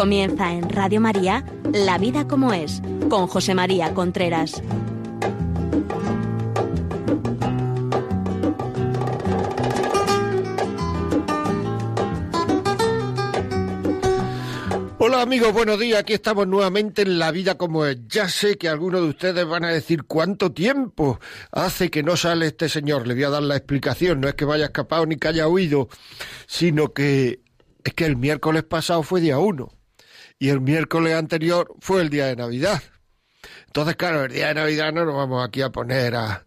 Comienza en Radio María, La vida como es, con José María Contreras. Hola amigos, buenos días. Aquí estamos nuevamente en La Vida como es. Ya sé que algunos de ustedes van a decir cuánto tiempo hace que no sale este señor. Le voy a dar la explicación. No es que vaya escapado ni que haya huido, sino que es que el miércoles pasado fue día uno y el miércoles anterior fue el día de Navidad. Entonces, claro, el día de Navidad no nos vamos aquí a poner a...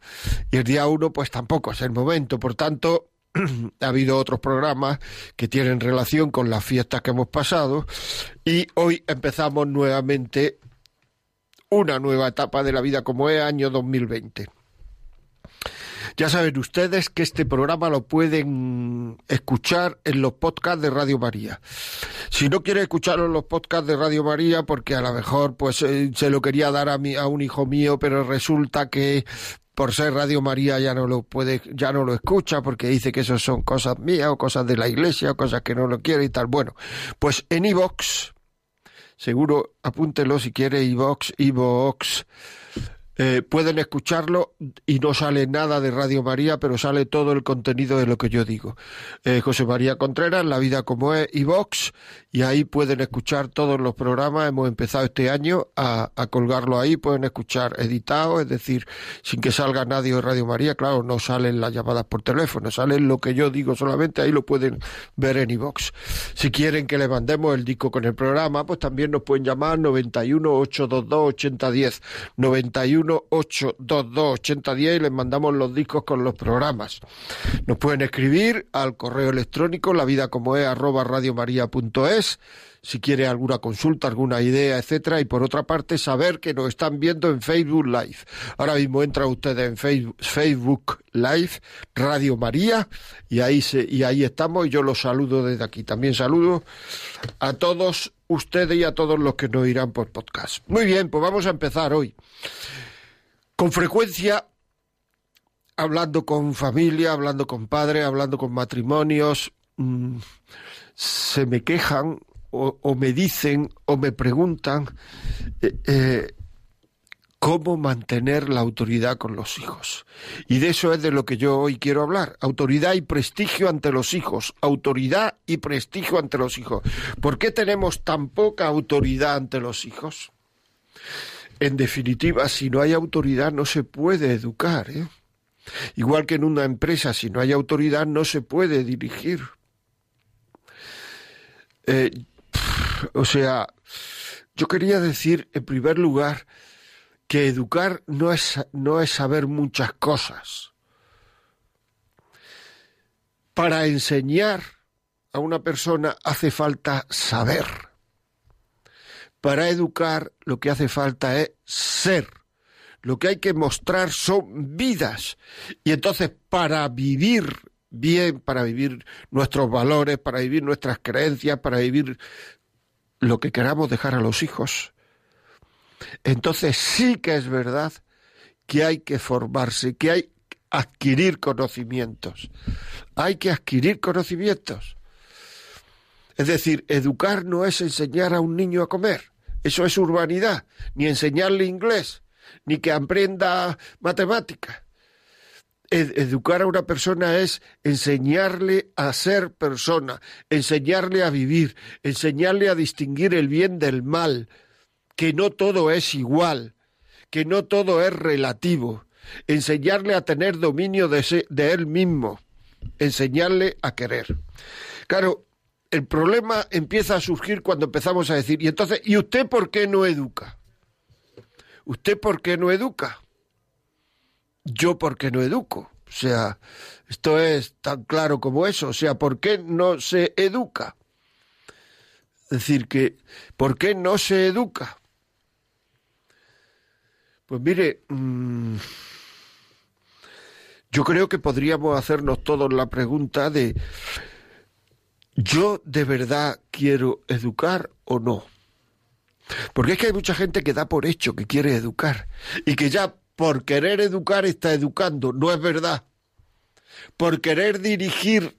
Y el día uno, pues tampoco es el momento. Por tanto, ha habido otros programas que tienen relación con las fiestas que hemos pasado y hoy empezamos nuevamente una nueva etapa de la vida como es año 2020. Ya saben ustedes que este programa lo pueden escuchar en los podcasts de Radio María. Si no quiere escucharlo en los podcasts de Radio María, porque a lo mejor pues eh, se lo quería dar a, a un hijo mío, pero resulta que por ser Radio María ya no lo puede, ya no lo escucha porque dice que eso son cosas mías o cosas de la iglesia o cosas que no lo quiere y tal. Bueno, pues en iVox, seguro apúntelo si quiere iVox, iVox eh, pueden escucharlo y no sale nada de Radio María, pero sale todo el contenido de lo que yo digo. Eh, José María Contreras, La Vida como es, y y ahí pueden escuchar todos los programas. Hemos empezado este año a, colgarlo ahí, pueden escuchar editado, es decir, sin que salga nadie de Radio María, claro, no salen las llamadas por teléfono, salen lo que yo digo solamente, ahí lo pueden ver en iVox. Si quieren que le mandemos el disco con el programa, pues también nos pueden llamar 91 822 8010 91 91-822-8010 y les mandamos los discos con los programas. Nos pueden escribir al correo electrónico la vida como es arroba radiomaria.es si quiere alguna consulta, alguna idea, etcétera, y por otra parte saber que nos están viendo en Facebook Live. Ahora mismo entra ustedes en Facebook, Facebook Live Radio María y ahí se, y ahí estamos y yo los saludo desde aquí. También saludo a todos ustedes y a todos los que nos irán por podcast. Muy bien, pues vamos a empezar hoy con frecuencia hablando con familia, hablando con padre, hablando con matrimonios, mm, se me quejan o, me dicen o me preguntan eh, eh, cómo mantener la autoridad con los hijos. Y de eso es de lo que yo hoy quiero hablar. Autoridad y prestigio ante los hijos. Autoridad y prestigio ante los hijos. ¿Por qué tenemos tan poca autoridad ante los hijos? En definitiva, si no hay autoridad no se puede educar. ¿eh? Igual que en una empresa, si no hay autoridad no se puede dirigir. Eh, o sea, yo quería decir, en primer lugar, que educar no es, no es saber muchas cosas. Para enseñar a una persona hace falta saber. Para educar lo que hace falta es ser. Lo que hay que mostrar son vidas. Y entonces para vivir bien, para vivir nuestros valores, para vivir nuestras creencias, para vivir lo que queramos dejar a los hijos. Entonces sí que es verdad que hay que formarse, que hay que adquirir conocimientos. Hay que adquirir conocimientos. Es decir, educar no es enseñar a un niño a comer. Eso es urbanidad, ni enseñarle inglés, ni que aprenda matemática. educar a una persona es enseñarle a ser persona, enseñarle a vivir, enseñarle a distinguir el bien del mal, que no todo es igual, que no todo es relativo, enseñarle a tener dominio de, de él mismo, enseñarle a querer. Claro, el problema empieza a surgir cuando empezamos a decir, y entonces, ¿y usted por qué no educa? ¿Usted por qué no educa? Yo por qué no educo. O sea, esto es tan claro como eso. O sea, ¿por qué no se educa? Es decir, que, ¿por qué no se educa? Pues mire, mm, yo creo que podríamos hacernos todos la pregunta de ¿yo de verdad quiero educar o no? Porque es que hay mucha gente que da por hecho que quiere educar y que ya por querer educar está educando, no es verdad. Por querer dirigir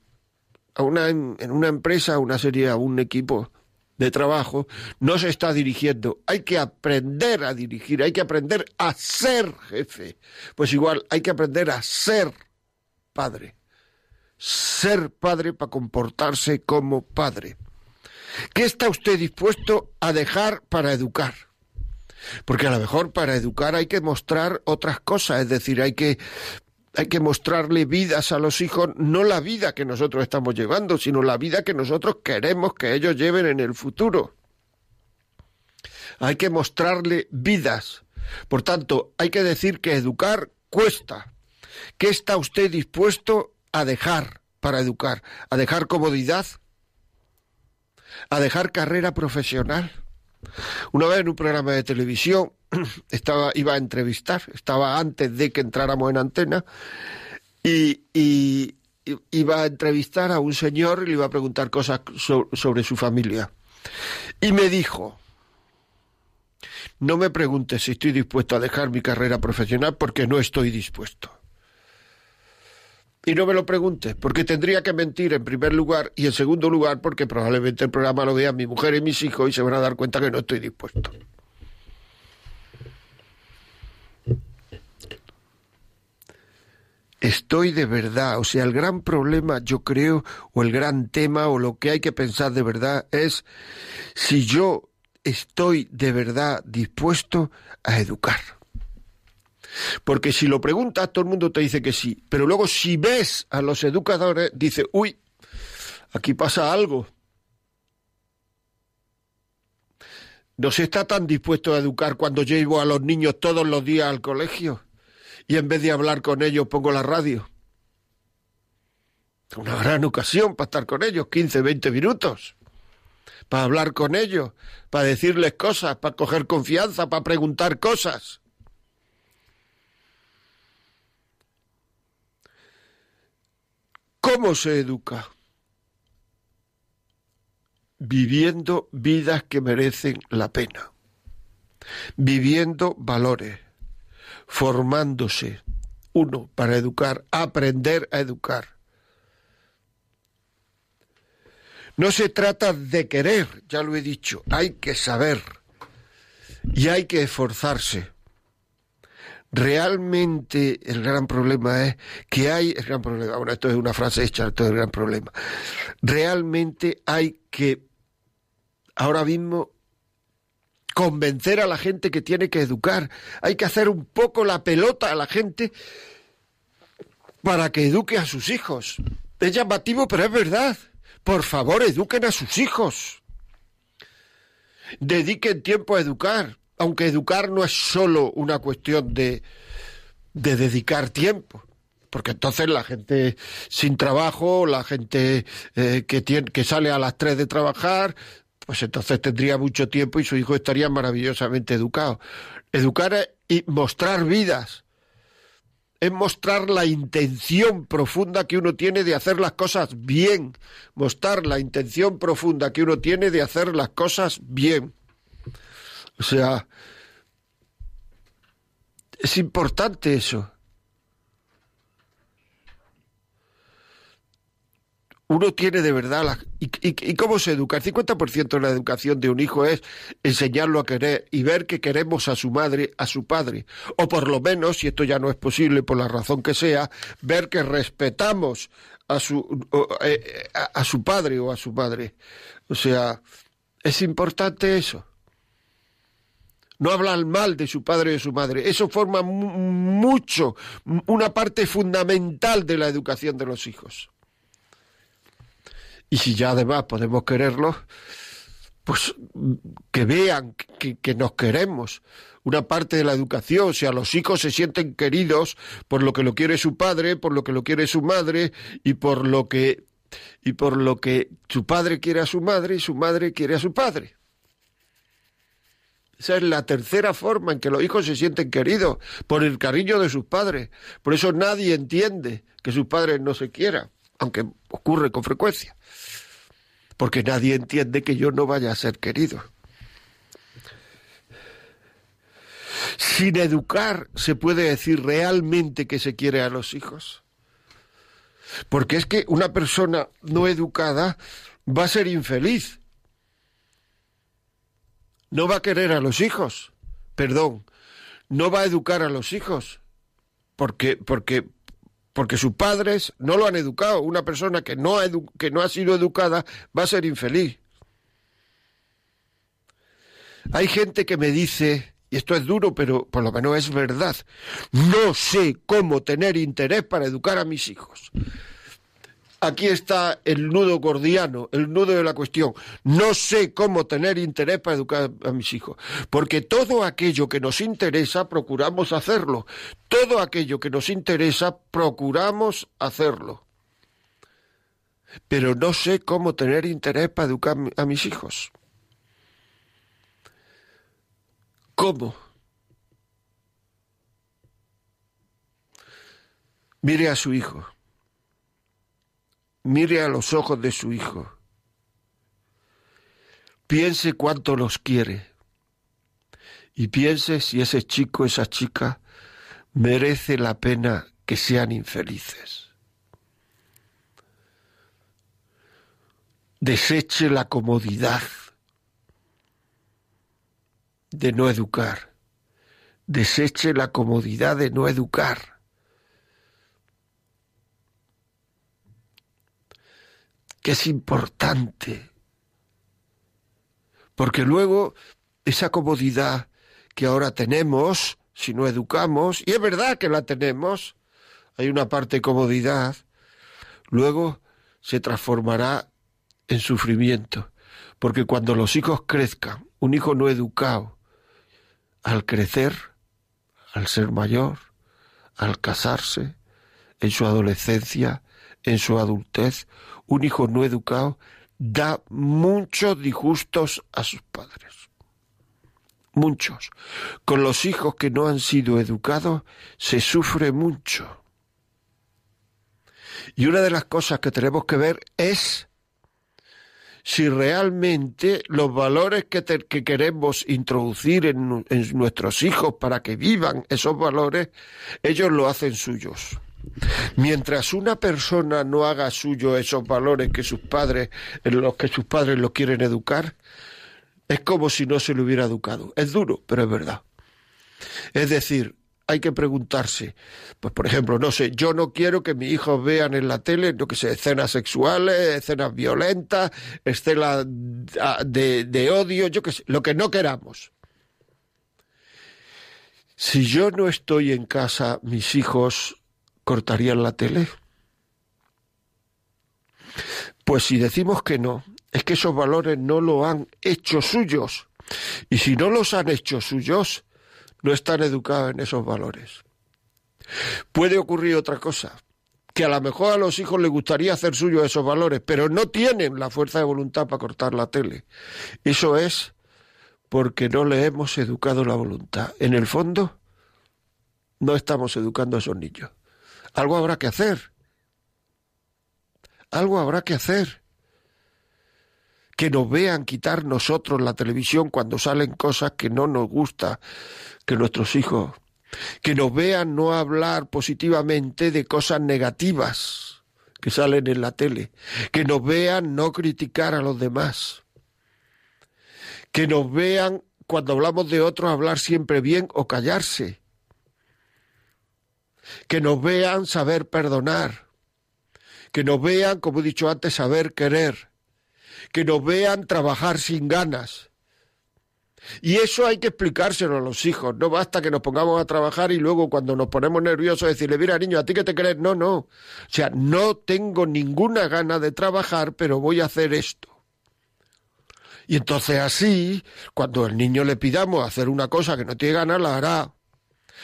a una, en una empresa, una serie, a un equipo de trabajo, no se está dirigiendo. Hay que aprender a dirigir, hay que aprender a ser jefe. Pues igual, hay que aprender a ser padre ser padre para comportarse como padre. ¿Qué está usted dispuesto a dejar para educar? Porque a lo mejor para educar hay que mostrar otras cosas, es decir, hay que hay que mostrarle vidas a los hijos, no la vida que nosotros estamos llevando, sino la vida que nosotros queremos que ellos lleven en el futuro. Hay que mostrarle vidas. Por tanto, hay que decir que educar cuesta. ¿Qué está usted dispuesto a dejar para educar, a dejar comodidad, a dejar carrera profesional. Una vez en un programa de televisión estaba, iba a entrevistar, estaba antes de que entráramos en antena, y, iba a entrevistar a un señor y le iba a preguntar cosas sobre su familia. Y me dijo, no me preguntes si estoy dispuesto a dejar mi carrera profesional porque no estoy dispuesto. Y no me lo preguntes, porque tendría que mentir en primer lugar y en segundo lugar porque probablemente el programa lo vea mi mujer y mis hijos y se van a dar cuenta que no estoy dispuesto. Estoy de verdad, o sea, el gran problema yo creo, o el gran tema, o lo que hay que pensar de verdad es si yo estoy de verdad dispuesto a educar. Porque si lo preguntas, todo el mundo te dice que sí. Pero luego si ves a los educadores, dice, uy, aquí pasa algo. No se está tan dispuesto a educar cuando llevo a los niños todos los días al colegio y en vez de hablar con ellos pongo la radio. Una gran ocasión para estar con ellos, 15, 20 minutos, para hablar con ellos, para decirles cosas, para coger confianza, para preguntar cosas. ¿Cómo se educa? Viviendo vidas que merecen la pena, viviendo valores, formándose uno para educar, aprender a educar. No se trata de querer, ya lo he dicho, hay que saber y hay que esforzarse realmente el gran problema es que hay gran ah, Bueno, esto es una frase hecha, esto es el gran problema. Realmente hay que ahora mismo convencer a la gente que tiene que educar. Hay que hacer un poco la pelota a la gente para que eduque a sus hijos. Es llamativo, pero es verdad. Por favor, eduquen a sus hijos. Dediquen tiempo a educar aunque educar no es solo una cuestión de, de dedicar tiempo, porque entonces la gente sin trabajo, la gente eh, que, que sale a las tres de trabajar, pues entonces tendría mucho tiempo y su hijo estaría maravillosamente educado. Educar y mostrar vidas. Es mostrar la intención profunda que uno tiene de hacer las cosas bien. Mostrar la intención profunda que uno tiene de hacer las cosas bien. O sea, es importante eso. Uno tiene de verdad... La, y, cómo se educa? El 50% de la educación de un hijo es enseñarlo a querer y ver que queremos a su madre, a su padre. O por lo menos, si esto ya no es posible por la razón que sea, ver que respetamos a su, eh, a su padre o a su madre. O sea, es importante eso no hablan mal de su padre o de su madre. Eso forma mucho, una parte fundamental de la educación de los hijos. Y si ya además podemos quererlos, pues que vean que, nos queremos. Una parte de la educación, o sea, los hijos se sienten queridos por lo que lo quiere su padre, por lo que lo quiere su madre y por lo que y por lo que su padre quiere a su madre y su madre quiere a su padre. Esa es la tercera forma en que los hijos se sienten queridos, por el cariño de sus padres. Por eso nadie entiende que sus padres no se quieran, aunque ocurre con frecuencia. Porque nadie entiende que yo no vaya a ser querido. Sin educar se puede decir realmente que se quiere a los hijos. Porque es que una persona no educada va a ser infeliz no va a querer a los hijos, perdón, no va a educar a los hijos, porque, porque, porque sus padres no lo han educado. Una persona que no ha, que no ha sido educada va a ser infeliz. Hay gente que me dice, y esto es duro, pero por lo menos es verdad, no sé cómo tener interés para educar a mis hijos. Aquí está el nudo gordiano, el nudo de la cuestión. No sé cómo tener interés para educar a mis hijos, porque todo aquello que nos interesa procuramos hacerlo. Todo aquello que nos interesa procuramos hacerlo. Pero no sé cómo tener interés para educar a mis hijos. ¿Cómo? Mire a su hijo mire a los ojos de su hijo, piense cuánto los quiere y piense si ese chico, esa chica, merece la pena que sean infelices. Deseche la comodidad de no educar. Deseche la comodidad de no educar que es importante. Porque luego esa comodidad que ahora tenemos, si no educamos, y es verdad que la tenemos, hay una parte de comodidad, luego se transformará en sufrimiento. Porque cuando los hijos crezcan, un hijo no educado, al crecer, al ser mayor, al casarse, en su adolescencia, en su adultez, un hijo no educado da muchos disgustos a sus padres. Muchos. Con los hijos que no han sido educados se sufre mucho. Y una de las cosas que tenemos que ver es si realmente los valores que, queremos introducir en, en nuestros hijos para que vivan esos valores, ellos lo hacen suyos. Mientras una persona no haga suyo esos valores que sus padres, en los que sus padres lo quieren educar, es como si no se le hubiera educado. Es duro, pero es verdad. Es decir, hay que preguntarse, pues por ejemplo, no sé, yo no quiero que mis hijos vean en la tele, no que sé, escenas sexuales, escenas violentas, escenas ah, de, de odio, yo que sé, lo que no queramos. Si yo no estoy en casa, mis hijos cortarían la tele? Pues si decimos que no, es que esos valores no lo han hecho suyos. Y si no los han hecho suyos, no están educados en esos valores. Puede ocurrir otra cosa, que a lo mejor a los hijos les gustaría hacer suyos esos valores, pero no tienen la fuerza de voluntad para cortar la tele. Eso es porque no le hemos educado la voluntad. En el fondo, no estamos educando a esos niños. Algo habrá que hacer. Algo habrá que hacer. Que nos vean quitar nosotros la televisión cuando salen cosas que no nos gusta que nuestros hijos. Que nos vean no hablar positivamente de cosas negativas que salen en la tele. Que nos vean no criticar a los demás. Que nos vean cuando hablamos de otros hablar siempre bien o callarse que nos vean saber perdonar, que nos vean, como he dicho antes, saber querer, que nos vean trabajar sin ganas. Y eso hay que explicárselo a los hijos. No basta que nos pongamos a trabajar y luego cuando nos ponemos nerviosos decirle, mira niño, ¿a ti que te crees? No, no. O sea, no tengo ninguna gana de trabajar, pero voy a hacer esto. Y entonces así, cuando al niño le pidamos hacer una cosa que no tiene ganas, la hará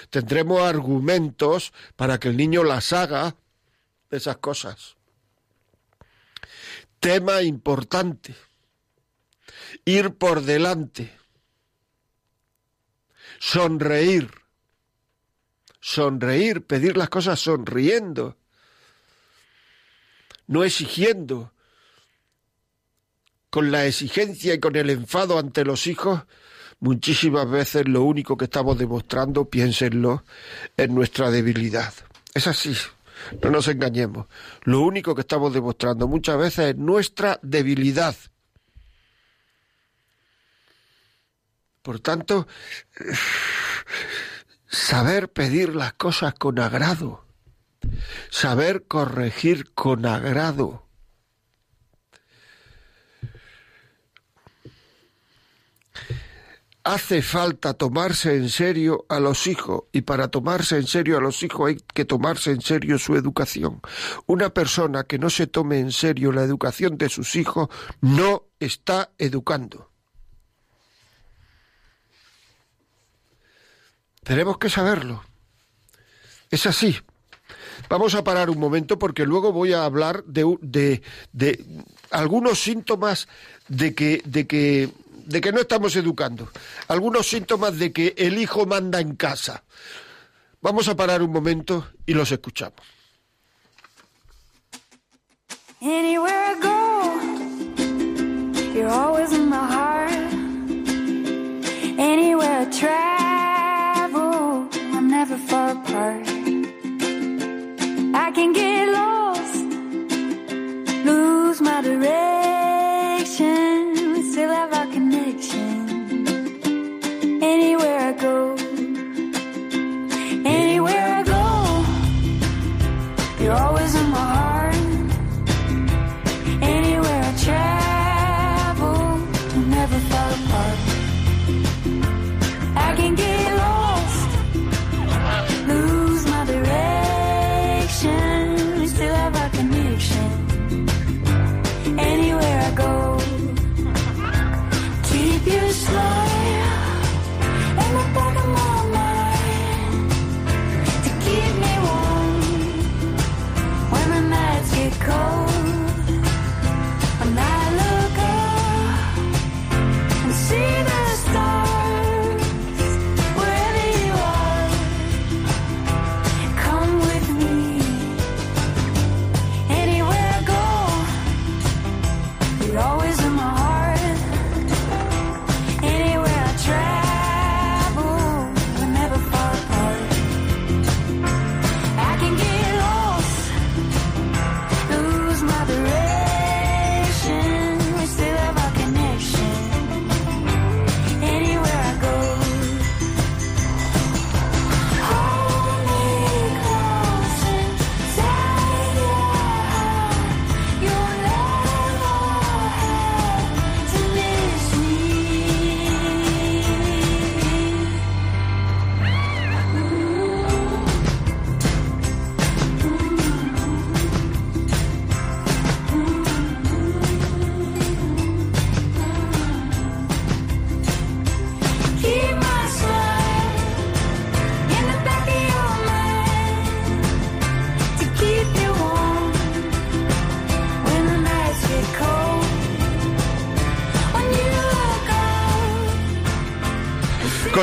tendremos argumentos para que el niño las haga, esas cosas. Tema importante. Ir por delante. Sonreír. Sonreír, pedir las cosas sonriendo. No exigiendo. Con la exigencia y con el enfado ante los hijos muchísimas veces lo único que estamos demostrando, piénsenlo, es nuestra debilidad. Es así. No nos engañemos. Lo único que estamos demostrando muchas veces es nuestra debilidad. Por tanto, saber pedir las cosas con agrado, saber corregir con agrado, hace falta tomarse en serio a los hijos y para tomarse en serio a los hijos hay que tomarse en serio su educación. Una persona que no se tome en serio la educación de sus hijos no está educando. Tenemos que saberlo. Es así. Vamos a parar un momento porque luego voy a hablar de, de algunos síntomas de que, de que de que no estamos educando. Algunos síntomas de que el hijo manda en casa. Vamos a parar un momento y los escuchamos. Anywhere I go, you're always in my heart. Anywhere I travel, I'm never far apart. I can get lost, lose my direction.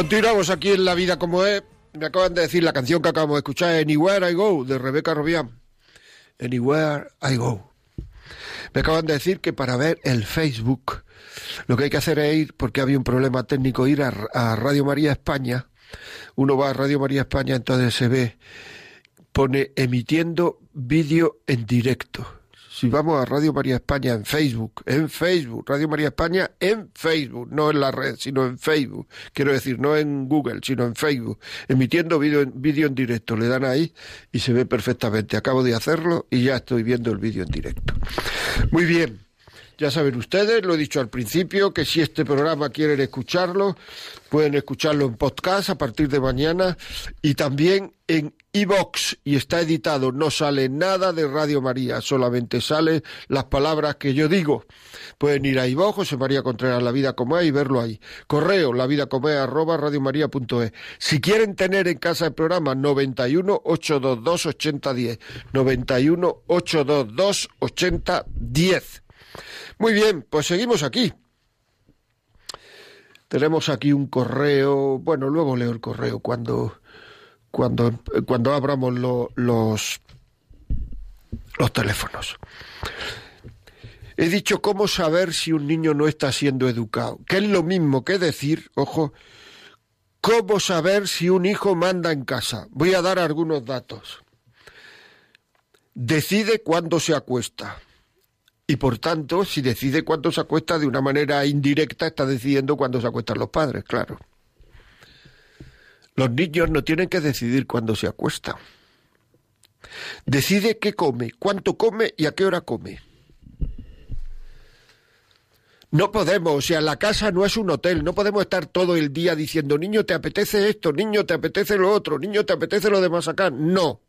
Continuamos aquí en La Vida como es. Me acaban de decir la canción que acabamos de escuchar, Anywhere I Go, de Rebeca Robián. Anywhere I Go. Me acaban de decir que para ver el Facebook, lo que hay que hacer es ir, porque había un problema técnico, ir a, a Radio María España. Uno va a Radio María España, entonces se ve, pone emitiendo vídeo en directo si vamos a Radio María España en Facebook, en Facebook, Radio María España en Facebook, no en la red, sino en Facebook, quiero decir, no en Google, sino en Facebook, emitiendo vídeo en, video en directo, le dan ahí y se ve perfectamente, acabo de hacerlo y ya estoy viendo el vídeo en directo. Muy bien. Ya saben ustedes, lo he dicho al principio, que si este programa quieren escucharlo, pueden escucharlo en podcast a partir de mañana y también en iBox y está editado. No sale nada de Radio María, solamente salen las palabras que yo digo. Pueden ir a iBox, José María Contreras, La Vida Como Es y verlo ahí. Correo, la vida como es, arroba Si quieren tener en casa el programa 91 822 8010, 91 822 8010. Muy bien, pues seguimos aquí. Tenemos aquí un correo, bueno, luego leo el correo cuando, cuando, cuando abramos los, los teléfonos. He dicho cómo saber si un niño no está siendo educado, que es lo mismo que decir, ojo, cómo saber si un hijo manda en casa. Voy a dar algunos datos. Decide cuándo se acuesta y por tanto, si decide cuándo se acuesta de una manera indirecta, está decidiendo cuándo se acuestan los padres, claro. Los niños no tienen que decidir cuándo se acuesta. Decide qué come, cuánto come y a qué hora come. No podemos, o sea, la casa no es un hotel, no podemos estar todo el día diciendo, niño, te apetece esto, niño, te apetece lo otro, niño, te apetece lo de acá. No.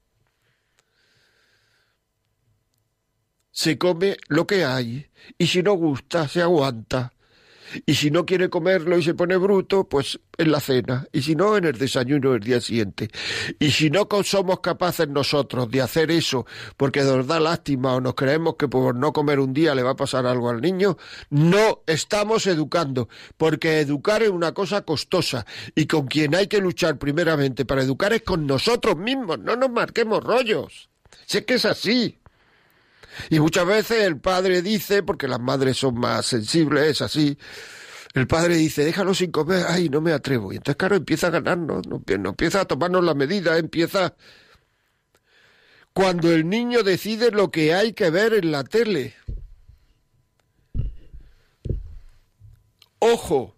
se come lo que hay, y si no gusta, se aguanta. Y si no quiere comerlo y se pone bruto, pues en la cena. Y si no, en el desayuno del día siguiente. Y si no somos capaces nosotros de hacer eso porque nos da lástima o nos creemos que por no comer un día le va a pasar algo al niño, no estamos educando. Porque educar es una cosa costosa. Y con quien hay que luchar primeramente para educar es con nosotros mismos. No nos marquemos rollos. Sé es que es así. Y muchas veces el padre dice, porque las madres son más sensibles, es así, el padre dice, déjalo sin comer, ay, no me atrevo. Y entonces, claro, empieza a ganarnos, empieza a tomarnos la medida, empieza... Cuando el niño decide lo que hay que ver en la tele. Ojo,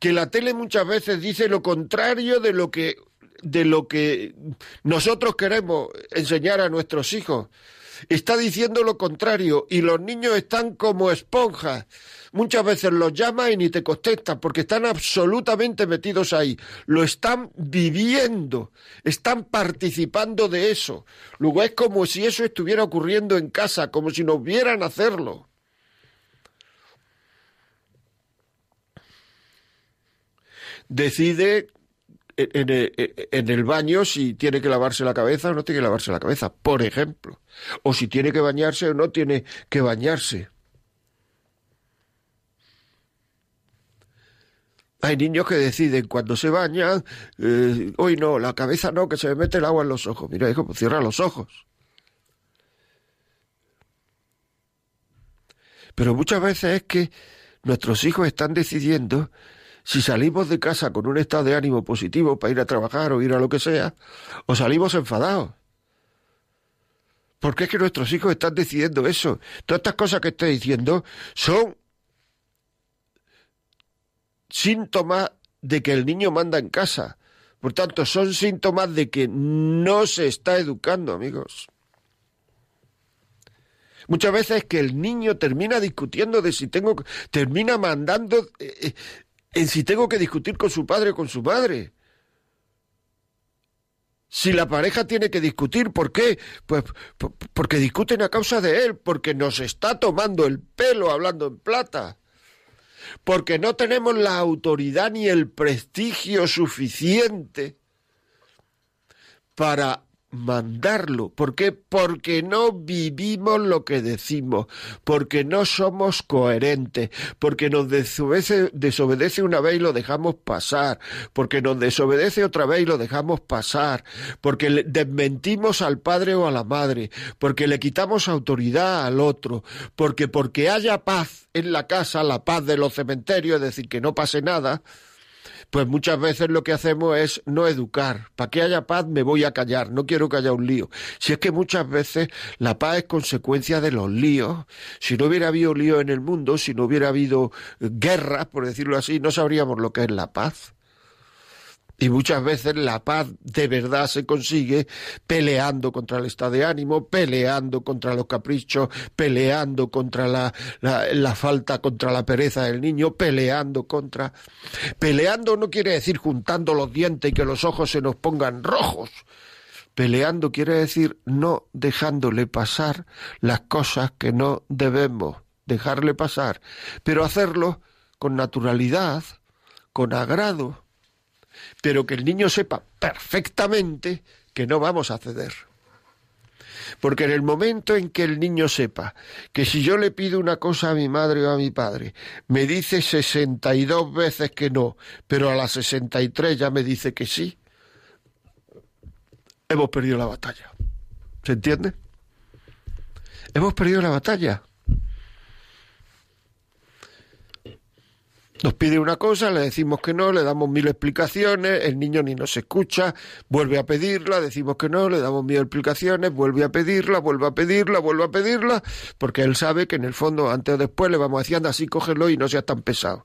que la tele muchas veces dice lo contrario de lo que de lo que nosotros queremos enseñar a nuestros hijos está diciendo lo contrario y los niños están como esponjas. Muchas veces los llamas y ni te contesta porque están absolutamente metidos ahí. Lo están viviendo, están participando de eso. Luego es como si eso estuviera ocurriendo en casa, como si no vieran hacerlo. Decide e, e, e, en, el baño si tiene que lavarse la cabeza o no tiene que lavarse la cabeza, por ejemplo. O si tiene que bañarse o no tiene que bañarse. Hay niños que deciden cuando se bañan, hoy eh, no, la cabeza no, que se me mete el agua en los ojos. Mira, hijo, pues cierra los ojos. Pero muchas veces es que nuestros hijos están decidiendo si salimos de casa con un estado de ánimo positivo para ir a trabajar o ir a lo que sea, o salimos enfadados. Porque es que nuestros hijos están decidiendo eso. Todas estas cosas que estoy diciendo son síntomas de que el niño manda en casa. Por tanto, son síntomas de que no se está educando, amigos. Muchas veces que el niño termina discutiendo de si tengo, termina mandando, eh, eh, en si tengo que discutir con su padre o con su madre. Si la pareja tiene que discutir, ¿por qué? Pues porque discuten a causa de él, porque nos está tomando el pelo hablando en plata, porque no tenemos la autoridad ni el prestigio suficiente para mandarlo. ¿Por Porque no vivimos lo que decimos, porque no somos coherentes, porque nos desobedece, una vez y lo dejamos pasar, porque nos desobedece otra vez y lo dejamos pasar, porque desmentimos al padre o a la madre, porque le quitamos autoridad al otro, porque porque haya paz en la casa, la paz de los cementerios, es decir, que no pase nada, pues muchas veces lo que hacemos es no educar. Para que haya paz me voy a callar, no quiero que haya un lío. Si es que muchas veces la paz es consecuencia de los líos. Si no hubiera habido lío en el mundo, si no hubiera habido guerras, por decirlo así, no sabríamos lo que es la paz. Y muchas veces la paz de verdad se consigue peleando contra el estado de ánimo, peleando contra los caprichos, peleando contra la, la, falta, contra la pereza del niño, peleando contra... Peleando no quiere decir juntando los dientes y que los ojos se nos pongan rojos. Peleando quiere decir no dejándole pasar las cosas que no debemos dejarle pasar, pero hacerlo con naturalidad, con agrado pero que el niño sepa perfectamente que no vamos a ceder. Porque en el momento en que el niño sepa que si yo le pido una cosa a mi madre o a mi padre, me dice 62 veces que no, pero a las 63 ya me dice que sí, hemos perdido la batalla. ¿Se entiende? Hemos perdido la batalla. Nos pide una cosa, le decimos que no, le damos mil explicaciones, el niño ni nos escucha, vuelve a pedirla, decimos que no, le damos mil explicaciones, vuelve a pedirla, vuelve a pedirla, vuelve a pedirla, porque él sabe que en el fondo, antes o después, le vamos diciendo así, ah, cógelo y no seas tan pesado.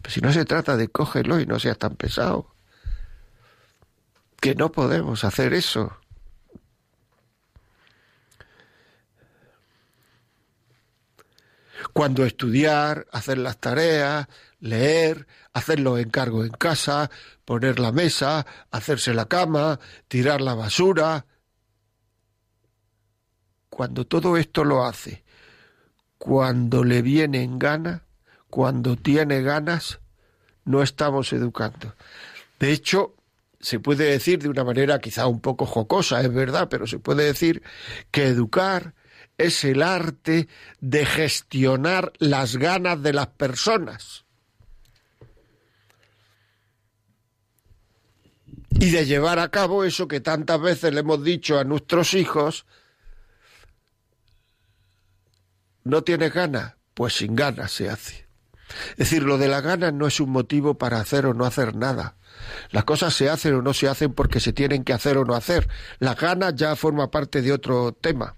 Pero si no se trata de cógelo y no seas tan pesado, que no podemos hacer eso. cuando estudiar, hacer las tareas, leer, hacer los encargos en casa, poner la mesa, hacerse la cama, tirar la basura. Cuando todo esto lo hace, cuando le viene en gana, cuando tiene ganas, no estamos educando. De hecho, se puede decir de una manera quizá un poco jocosa, es verdad, pero se puede decir que educar es el arte de gestionar las ganas de las personas y de llevar a cabo eso que tantas veces le hemos dicho a nuestros hijos, no tienes ganas, pues sin ganas se hace. Es decir, lo de la gana no es un motivo para hacer o no hacer nada. Las cosas se hacen o no se hacen porque se tienen que hacer o no hacer. Las ganas ya forma parte de otro tema.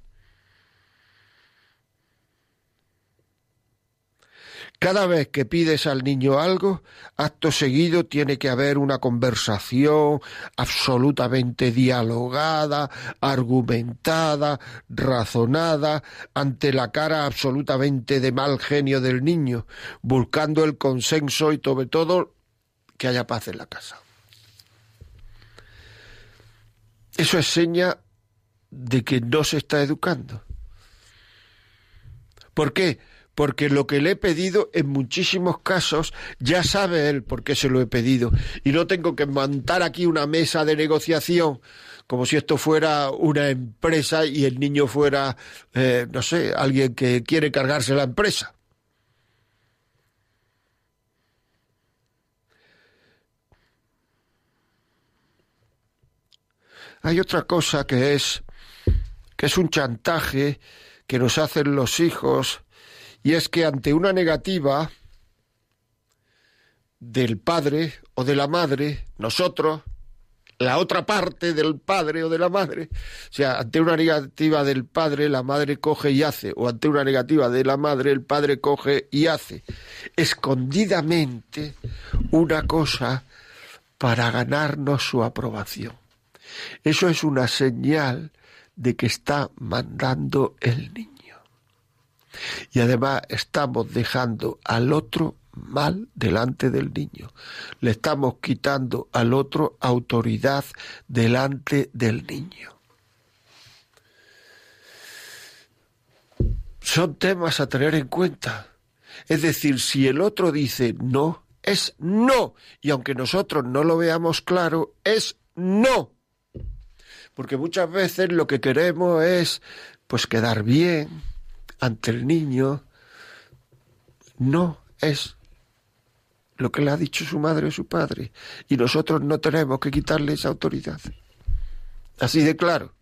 Cada vez que pides al niño algo, acto seguido tiene que haber una conversación absolutamente dialogada, argumentada, razonada, ante la cara absolutamente de mal genio del niño, buscando el consenso y sobre todo que haya paz en la casa. Eso es seña de que no se está educando. ¿Por qué? porque lo que le he pedido en muchísimos casos ya sabe él por qué se lo he pedido y no tengo que montar aquí una mesa de negociación como si esto fuera una empresa y el niño fuera, eh, no sé, alguien que quiere cargarse la empresa. Hay otra cosa que es que es un chantaje que nos hacen los hijos y es que ante una negativa del padre o de la madre, nosotros, la otra parte del padre o de la madre, o sea, ante una negativa del padre, la madre coge y hace, o ante una negativa de la madre, el padre coge y hace, escondidamente, una cosa para ganarnos su aprobación. Eso es una señal de que está mandando el niño. Y además estamos dejando al otro mal delante del niño. Le estamos quitando al otro autoridad delante del niño. Son temas a tener en cuenta. Es decir, si el otro dice no, es no. Y aunque nosotros no lo veamos claro, es no. Porque muchas veces lo que queremos es, pues, quedar bien, ante el niño no es lo que le ha dicho su madre o su padre. Y nosotros no tenemos que quitarle esa autoridad. Así de claro.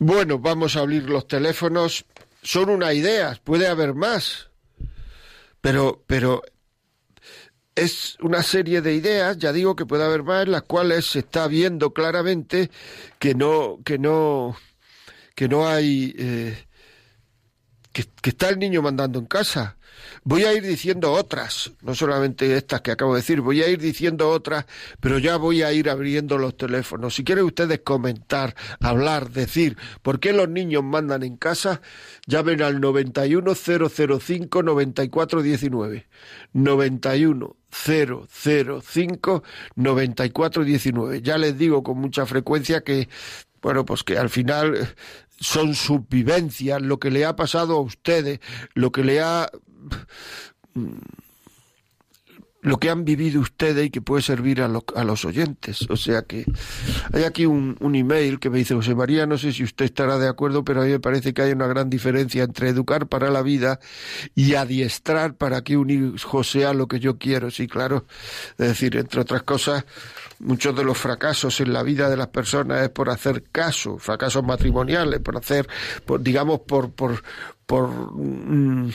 Bueno, vamos a abrir los teléfonos. Son una idea, puede haber más. Pero, pero es una serie de ideas, ya digo que puede haber más, en las cuales se está viendo claramente que no, que no, que no hay, eh, que, que, está el niño mandando en casa, Voy a ir diciendo otras, no solamente estas que acabo de decir, voy a ir diciendo otras, pero ya voy a ir abriendo los teléfonos. Si quieren ustedes comentar, hablar, decir por qué los niños mandan en casa, llamen al 91005 9419. 005 9419. Ya les digo con mucha frecuencia que, bueno, pues que al final son sus vivencias, lo que le ha pasado a ustedes, lo que le ha Mm, lo que han vivido ustedes y que puede servir a, los oyentes. O sea que hay aquí un, email que me dice José María, no sé si usted estará de acuerdo, pero a mí me parece que hay una gran diferencia entre educar para la vida y adiestrar para que un hijo sea lo que yo quiero. Sí, claro. Es decir, entre otras cosas, muchos de los fracasos en la vida de las personas es por hacer caso, fracasos matrimoniales, por hacer, digamos, por, por, por mm,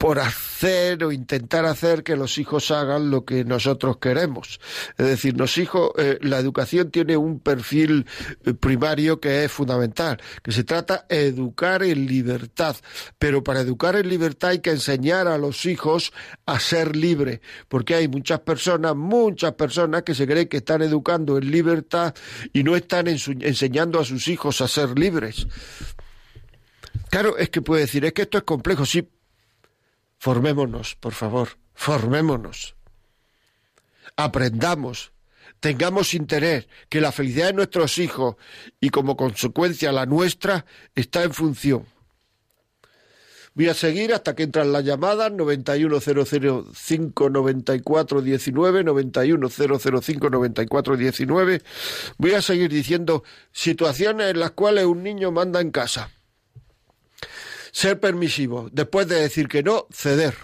por hacer o intentar hacer que los hijos hagan lo que nosotros queremos. Es decir, los hijos, eh, la educación tiene un perfil eh, primario que es fundamental, que se trata de educar en libertad. Pero para educar en libertad hay que enseñar a los hijos a ser libres, porque hay muchas personas, muchas personas que se creen que están educando en libertad y no están enseñando a sus hijos a ser libres. Claro, es que puede decir, es que esto es complejo, sí, Formémonos, por favor, formémonos. Aprendamos, tengamos interés, que la felicidad de nuestros hijos y como consecuencia la nuestra está en función. Voy a seguir hasta que entran las llamadas 910059419, 910059419. Voy a seguir diciendo situaciones en las cuales un niño manda en casa. Ser permisivo. Después de decir que no, ceder.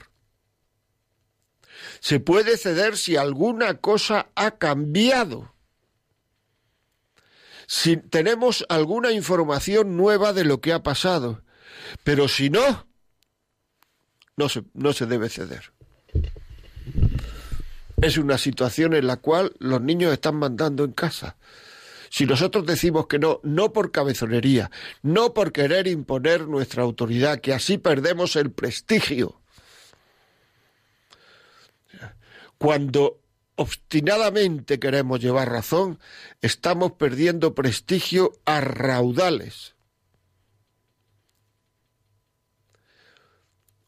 Se puede ceder si alguna cosa ha cambiado. Si tenemos alguna información nueva de lo que ha pasado. Pero si no, no se, no se debe ceder. Es una situación en la cual los niños están mandando en casa. Si nosotros decimos que no, no por cabezonería, no por querer imponer nuestra autoridad, que así perdemos el prestigio. Cuando obstinadamente queremos llevar razón, estamos perdiendo prestigio a raudales.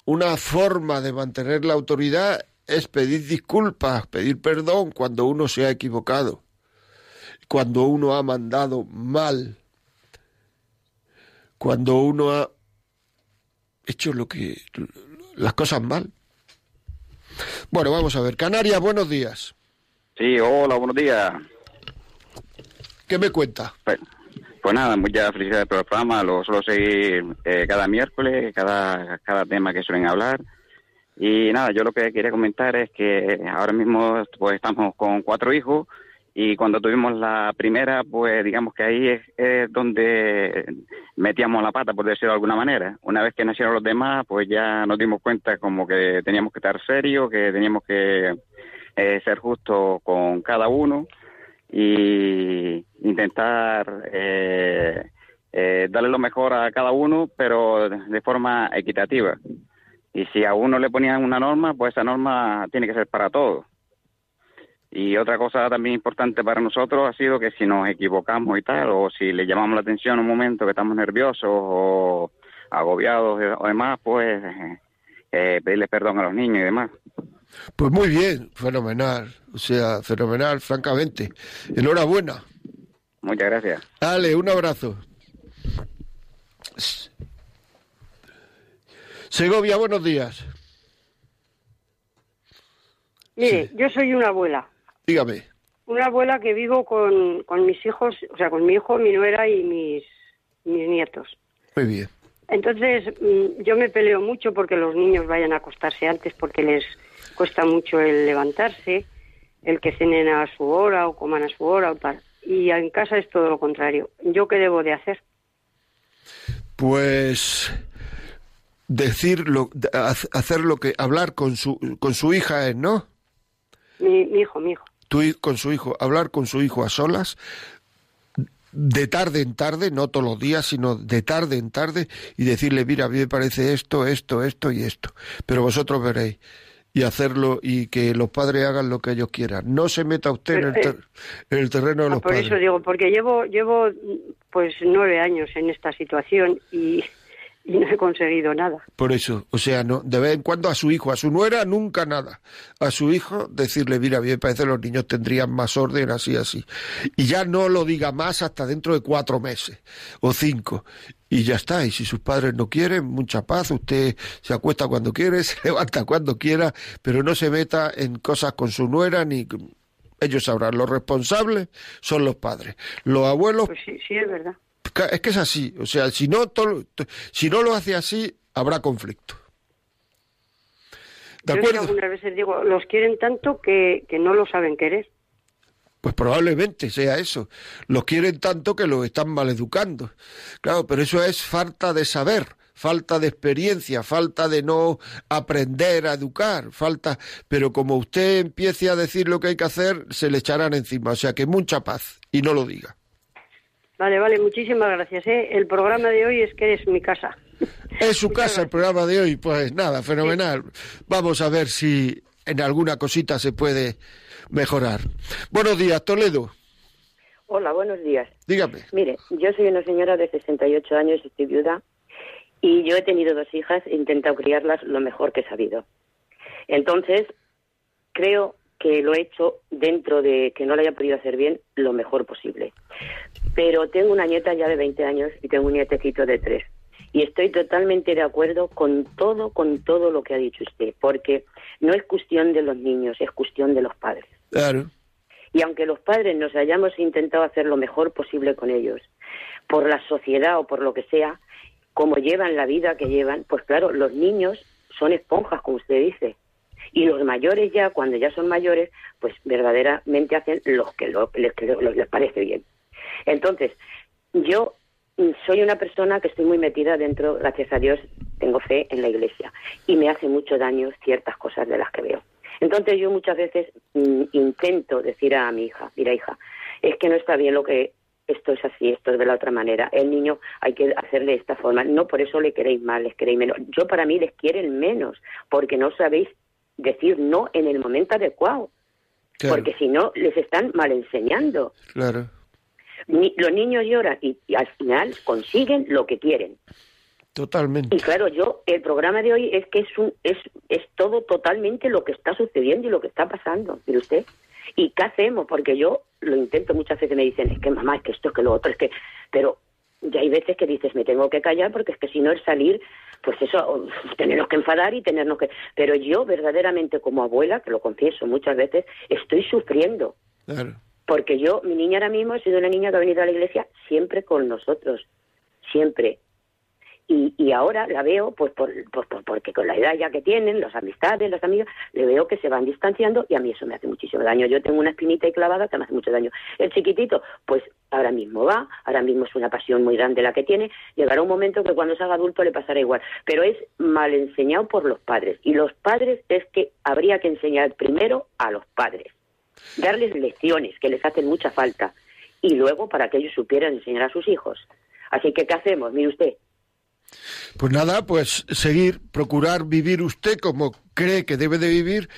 Una forma de mantener la autoridad es pedir disculpas, pedir perdón cuando uno se ha equivocado cuando uno ha mandado mal, cuando uno ha hecho lo que las cosas mal. Bueno, vamos a ver. Canarias, buenos días. Sí, hola, buenos días. ¿Qué me cuenta? Pues, pues nada, muchas felicidades por el programa. Lo suelo seguir eh, cada miércoles, cada, cada tema que suelen hablar. Y nada, yo lo que quería comentar es que ahora mismo pues estamos con cuatro hijos y cuando tuvimos la primera, pues digamos que ahí es, donde metíamos la pata, por decirlo de alguna manera. Una vez que nacieron los demás, pues ya nos dimos cuenta como que teníamos que estar serios, que teníamos que eh, ser justos con cada uno y intentar eh, eh, darle lo mejor a cada uno, pero de forma equitativa. Y si a uno le ponían una norma, pues esa norma tiene que ser para todos y otra cosa también importante para nosotros ha sido que si nos equivocamos y tal, o si le llamamos la atención en un momento que estamos nerviosos o agobiados o demás, pues eh, pedirles perdón a los niños y demás. Pues muy bien, fenomenal, o sea, fenomenal, francamente. Enhorabuena. Muchas gracias. Dale, un abrazo. Segovia, buenos días. Mire, yo soy una abuela. Dígame. Una abuela que vivo con, con mis hijos, o sea, con mi hijo, mi nuera y mis, mis nietos. Muy bien. Entonces, mm, yo me peleo mucho porque los niños vayan a acostarse antes porque les cuesta mucho el levantarse, el que cenen a su hora o coman a su hora o tal. Y en casa es todo lo contrario. ¿Yo qué debo de hacer? Pues decir hacer lo que hablar con su con su hija, ¿eh? ¿no? mi hijo, mi hijo con su hijo, hablar con su hijo a solas, de tarde en tarde, no todos los días, sino de tarde en tarde, y decirle, mira, a mí me parece esto, esto, esto y esto. Pero vosotros veréis. Y hacerlo y que los padres hagan lo que ellos quieran. No se meta usted en, el eh, terreno de ah, los padres. Por eso digo, porque llevo, llevo pues nueve años en esta situación y y no he conseguido nada. Por eso, o sea, no, de vez en cuando a su hijo, a su nuera, nunca nada. A su hijo decirle, mira, bien, parece que los niños tendrían más orden, así, así. Y ya no lo diga más hasta dentro de cuatro meses o cinco. Y ya está, y si sus padres no quieren, mucha paz, usted se acuesta cuando quiere, se levanta cuando quiera, pero no se meta en cosas con su nuera ni ellos sabrán, los responsables son los padres. Los abuelos. Pues sí, sí, es verdad. Es que es así. O sea, si no, si no lo hace así, habrá conflicto. ¿De Yo acuerdo? que algunas veces digo, los quieren tanto que, no lo saben querer. Pues probablemente sea eso. Los quieren tanto que los están maleducando. Claro, pero eso es falta de saber, falta de experiencia, falta de no aprender a educar, falta... Pero como usted empiece a decir lo que hay que hacer, se le echarán encima. O sea que mucha paz y no lo diga. Vale, vale, muchísimas gracias. ¿eh? El programa de hoy es que es mi casa. Es su casa el programa de hoy, pues nada, fenomenal. Vamos a ver si en alguna cosita se puede mejorar. Buenos días, Toledo. Hola, buenos días. Dígame. Mire, yo soy una señora de 68 años, estoy viuda y yo he tenido dos hijas, e intentado criarlas lo mejor que he sabido. Entonces, creo que lo he hecho dentro de que no la haya podido hacer bien lo mejor posible. Pero tengo una nieta ya de 20 años y tengo un nietecito de 3. Y estoy totalmente de acuerdo con todo, con todo lo que ha dicho usted, porque no es cuestión de los niños, es cuestión de los padres. Claro. Y aunque los padres nos hayamos intentado hacer lo mejor posible con ellos, por la sociedad o por lo que sea, como llevan la vida que llevan, pues claro, los niños son esponjas, como usted dice. Y los mayores ya, cuando ya son mayores, pues verdaderamente hacen lo que, les parece bien. Entonces, yo soy una persona que estoy muy metida dentro, gracias a Dios, tengo fe en la iglesia y me hace mucho daño ciertas cosas de las que veo. Entonces yo muchas veces mm, intento decir a mi hija, mira hija, es que no está bien lo que esto es así, esto es de la otra manera. El niño hay que hacerle de esta forma. No por eso le queréis mal, les queréis menos. Yo para mí les quieren menos porque no sabéis decir no en el momento adecuado. Porque si no, les están mal enseñando. Claro los niños lloran y, al final consiguen lo que quieren. Totalmente. Y claro, yo, el programa de hoy es que es, un, es, es todo totalmente lo que está sucediendo y lo que está pasando, y usted. ¿Y qué hacemos? Porque yo lo intento muchas veces, me dicen, es que mamá, es que esto, es que lo otro, es que... Pero ya hay veces que dices, me tengo que callar porque es que si no es salir, pues eso, tenernos que enfadar y tenernos que... Pero yo verdaderamente como abuela, que lo confieso muchas veces, estoy sufriendo. Claro. Porque yo, mi niña ahora mismo, ha sido una niña que ha venido a la iglesia siempre con nosotros, siempre. Y, y ahora la veo, pues, pues, por, porque con la edad ya que tienen, las amistades, los amigos, le veo que se van distanciando y a mí eso me hace muchísimo daño. Yo tengo una espinita y clavada que me hace mucho daño. El chiquitito, pues ahora mismo va, ahora mismo es una pasión muy grande la que tiene, llegará un momento que cuando se haga adulto le pasará igual, pero es mal enseñado por los padres y los padres es que habría que enseñar primero a los padres darles lecciones que les hacen mucha falta y luego para que ellos supieran enseñar a sus hijos. Así que, ¿qué hacemos? Mire usted. Pues nada, pues seguir, procurar vivir usted como cree que debe de vivir,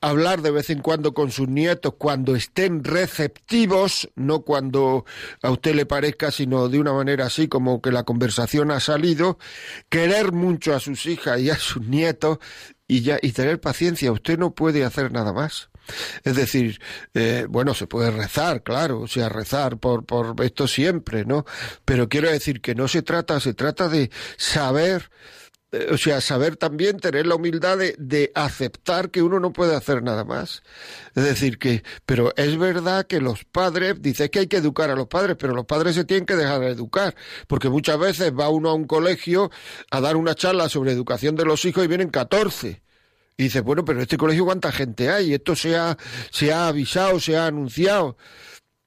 hablar de vez en cuando con sus nietos cuando estén receptivos, no cuando a usted le parezca, sino de una manera así como que la conversación ha salido, querer mucho a sus hijas y a sus nietos y ya y tener paciencia, usted no puede hacer nada más. Es decir, eh, bueno, se puede rezar, claro, o sea, rezar por, por esto siempre, ¿no? Pero quiero decir que no se trata, se trata de saber eh, o sea, saber también tener la humildad de, aceptar que uno no puede hacer nada más. Es decir, que, pero es verdad que los padres, dices que hay que educar a los padres, pero los padres se tienen que dejar de educar, porque muchas veces va uno a un colegio a dar una charla sobre educación de los hijos y vienen catorce. Y dices, bueno, pero en este colegio cuánta gente hay, esto se ha, se ha avisado, se ha anunciado.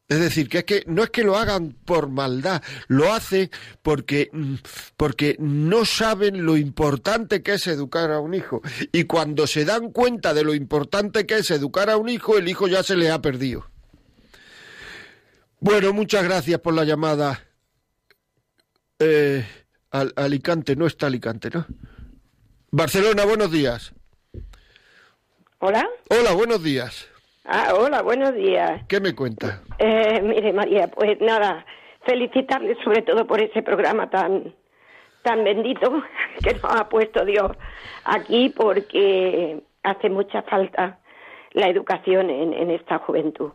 Es decir, que es que no es que lo hagan por maldad, lo hacen porque, mm, porque no saben lo importante que es educar a un hijo. Y cuando se dan cuenta de lo importante que es educar a un hijo, el hijo ya se le ha perdido. Bueno, muchas gracias por la llamada. Eh, Alicante, no está Alicante, ¿no? Barcelona, buenos días. Hola. Hola, buenos días. Ah, hola, buenos días. ¿Qué me cuenta? Eh, mire, María, pues nada, felicitarle sobre todo por ese programa tan, tan bendito que nos ha puesto Dios aquí porque hace mucha falta la educación en, en, esta juventud.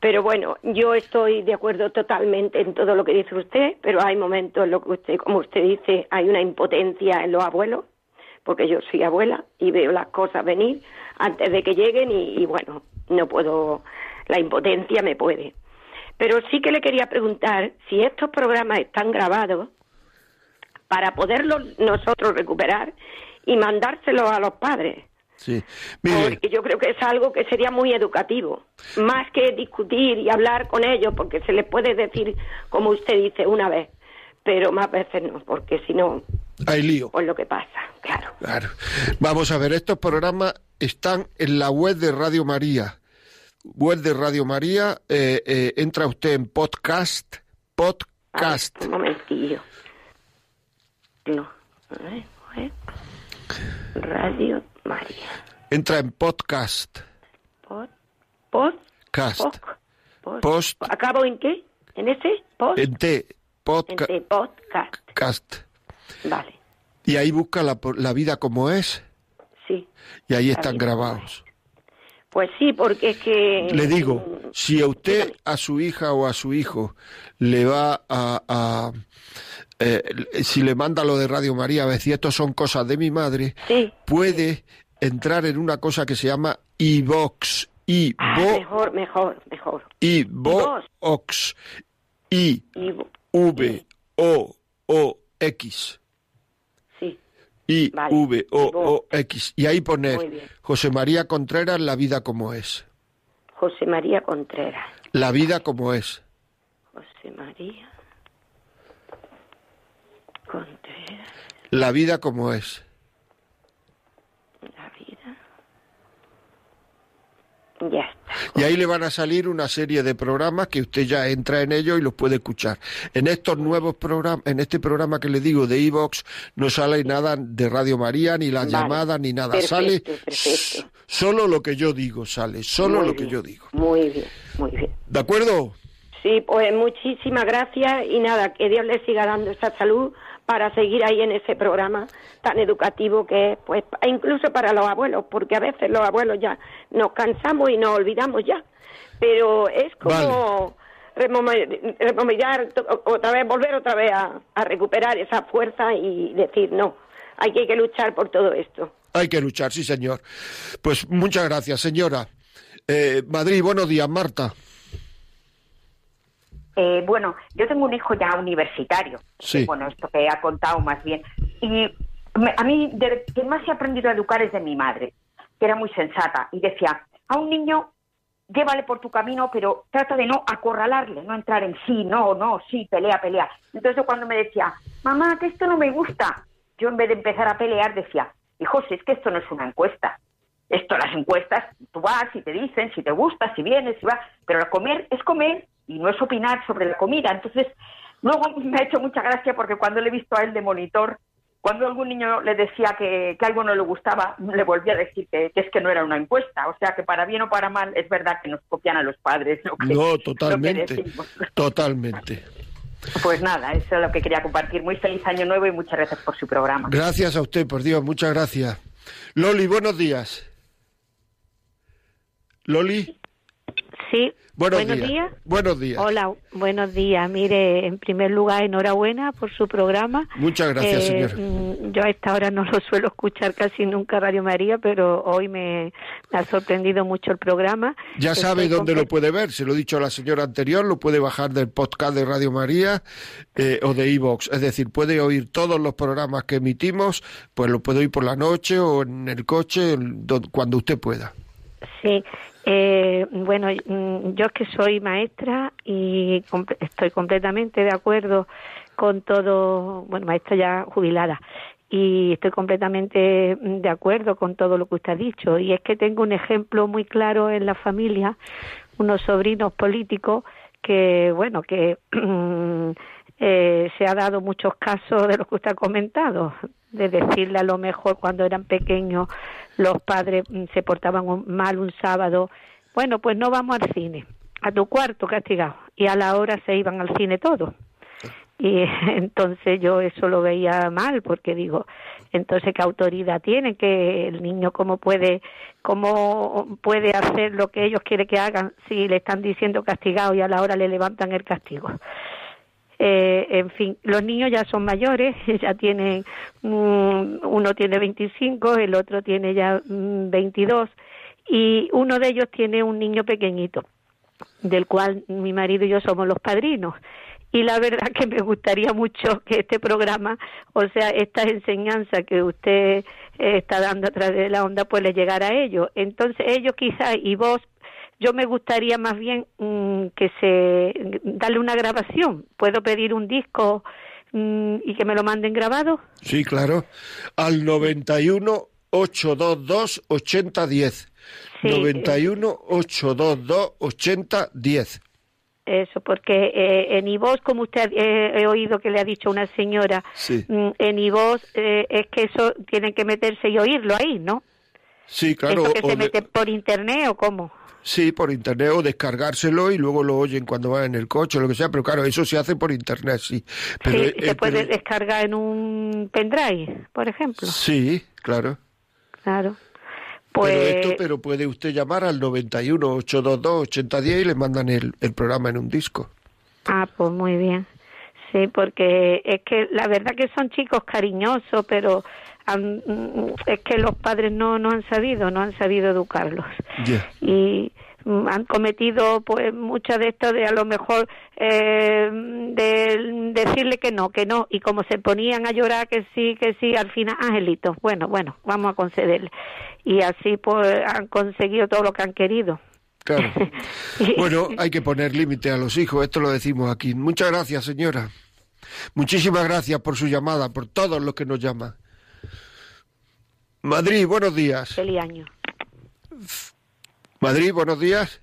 Pero bueno, yo estoy de acuerdo totalmente en todo lo que dice usted, pero hay momentos en los que usted, como usted dice, hay una impotencia en los abuelos porque yo soy abuela y veo las cosas venir antes de que lleguen y, bueno, no puedo, la impotencia me puede. Pero sí que le quería preguntar si estos programas están grabados para poderlos nosotros recuperar y mandárselos a los padres. Sí. Porque yo creo que es algo que sería muy educativo, más que discutir y hablar con ellos, porque se les puede decir, como usted dice, una vez pero más veces no, porque si no... Hay lío. Por pues lo que pasa, claro. Claro. Vamos a ver, estos programas están en la web de Radio María. Web de Radio María, eh, eh, entra usted en podcast, podcast. un momentillo. No, Radio María. Entra en podcast. Pod, podcast ¿Acabo en qué? ¿En ese? Post. En T podcast. Este, vale. Y ahí busca la, vida como es. Sí. Y ahí están grabados. Pues sí, porque es que... Le digo, mm, si a usted, a su hija o a su hijo, le va a... Eh, si le manda lo de Radio María, a ver si estos son cosas de mi madre, puede entrar en una cosa que se llama iVox. E ah, mejor, mejor, mejor. iVox. V O O X. Sí. I V O O X. Y ahí poner José María Contreras, la vida como es. José María Contreras. La vida como es. José María Contreras. La vida como es. Ya Y ahí le van a salir una serie de programas que usted ya entra en ellos y los puede escuchar. En estos nuevos programas, en este programa que le digo de Evox, no sale nada de Radio María, ni las llamada llamadas, ni nada. sale solo lo que yo digo, sale, solo lo que yo digo. Muy bien, muy bien. ¿De acuerdo? Sí, pues muchísimas gracias y nada, que Dios le siga dando esta salud para seguir ahí en ese programa tan educativo que es, pues, incluso para los abuelos, porque a veces los abuelos ya nos cansamos y nos olvidamos ya. Pero es como otra vez, volver otra vez a, recuperar esa fuerza y decir, no, hay que, hay que luchar por todo esto. Hay que luchar, sí, señor. Pues muchas gracias, señora. Eh, Madrid, buenos días, Marta. Eh, bueno, yo tengo un hijo ya universitario, sí. bueno, esto que ha contado más bien, y a mí de que más he aprendido a educar es de mi madre, que era muy sensata, y decía, a un niño llévale por tu camino, pero trata de no acorralarle, no entrar en sí, no, no, sí, pelea, pelea. Entonces cuando me decía, mamá, que esto no me gusta, yo en vez de empezar a pelear decía, hijo, si es que esto no es una encuesta. Esto, las encuestas, tú vas y te dicen si te gusta, si vienes, si vas, pero comer es comer y no es opinar sobre la comida. Entonces, luego me ha hecho mucha gracia porque cuando le he visto a él de monitor, cuando algún niño le decía que, algo no le gustaba, le volví a decir que, es que no era una encuesta. O sea, que para bien o para mal, es verdad que nos copian a los padres. no, totalmente. totalmente. Pues nada, eso es lo que quería compartir. Muy feliz año nuevo y muchas gracias por su programa. Gracias a usted, por Dios, muchas gracias. Loli, buenos días. Loli. Sí. Buenos, días. Buenos días. Hola, buenos días. Mire, en primer lugar, enhorabuena por su programa. Muchas gracias, eh, señor. Mm, yo a esta hora no lo suelo escuchar casi nunca Radio María, pero hoy me, ha sorprendido mucho el programa. Ya sabe dónde lo puede ver, se lo he dicho a la señora anterior, lo puede bajar del podcast de Radio María eh, o de evox es decir, puede oír todos los programas que emitimos, pues lo puede oír por la noche o en el coche, cuando usted pueda. Sí, eh, bueno, mm, yo es que soy maestra y estoy completamente de acuerdo con todo, bueno, maestra ya jubilada, y estoy completamente mm, de acuerdo con todo lo que usted ha dicho. Y es que tengo un ejemplo muy claro en la familia, unos sobrinos políticos que, bueno, que eh, se ha dado muchos casos de los que usted ha comentado, de decirle a lo mejor cuando eran pequeños los padres mm, se portaban mal un sábado, bueno, pues no vamos al cine, a tu cuarto castigado. Y a la hora se iban al cine todos. Y entonces yo eso lo veía mal porque digo, entonces qué autoridad tiene que el niño cómo puede cómo puede hacer lo que ellos quieren que hagan si le están diciendo castigado y a la hora le levantan el castigo. Eh, en fin, los niños ya son mayores, ya tienen, mm, uno tiene 25, el otro tiene ya 22 mm, y uno de ellos tiene un niño pequeñito, del cual mi marido y yo somos los padrinos y la verdad que me gustaría mucho que este programa, o sea, estas enseñanzas que usted eh, está dando a través de la onda, pues le llegara a ellos. Entonces ellos quizás y vos yo me gustaría más bien mm, que se darle una grabación. ¿Puedo pedir un disco mm, y que me lo manden grabado? Sí, claro. Al 91 822 8010. 91 822 8010. Eso, porque eh, en Ivos, como usted eh, he oído que le ha dicho una señora, mm, en Ivos eh, es que eso tienen que meterse y oírlo ahí, ¿no? Sí, claro. ¿Eso que se mete por internet o cómo? Sí, por internet o descargárselo y luego lo oyen cuando van en el coche o lo que sea, pero claro, eso se hace por internet, sí. Pero, sí, se puede descargar en un pendrive, por ejemplo. Sí, claro. Claro. Pero esto, pues pero puede usted llamar al 91 822 8010 y le mandan el, el programa en un disco. Ah, pues muy bien. Sí, porque es que la verdad que son chicos cariñosos, pero es que los padres no, no han sabido, no han sabido educarlos. Y mm, han cometido pues muchas de estas de a lo mejor eh, de decirle que no, que no, y como se ponían a llorar que sí, que sí, al final, angelitos, bueno, bueno, vamos a concederle. Y así pues han conseguido todo lo que han querido. Claro. Bueno, hay que poner límite a los hijos, esto lo decimos aquí. Muchas gracias, señora. Muchísimas gracias por su llamada, por todos los que nos llaman. Madrid, buenos días. Feliz año. Madrid, buenos días.